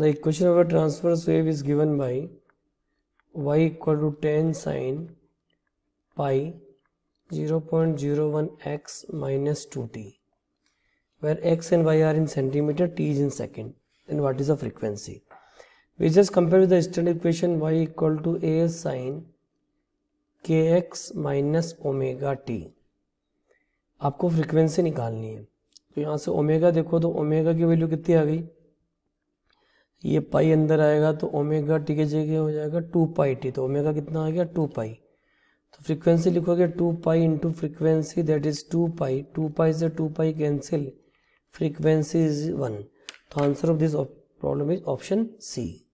The equation of a transverse wave is given by y equal to tan sin pi 0.01 x minus 2t where x and y are in centimeter, t is in second then what is the frequency. We just compare with the standard equation y equal to a sin kx minus omega t. आपको frequency निकालनी है तो यहाँ से omega देखो तो omega की value कितनी आ गई ये पाई अंदर आएगा तो ओमेगा टी के जगह हो जाएगा टू पाई टी तो ओमेगा कितना आ गया टू पाई तो फ्रीक्वेंसी लिखोगे two pi into frequency that is two pi two pi से two pi cancel frequency is one तो answer of this problem is option C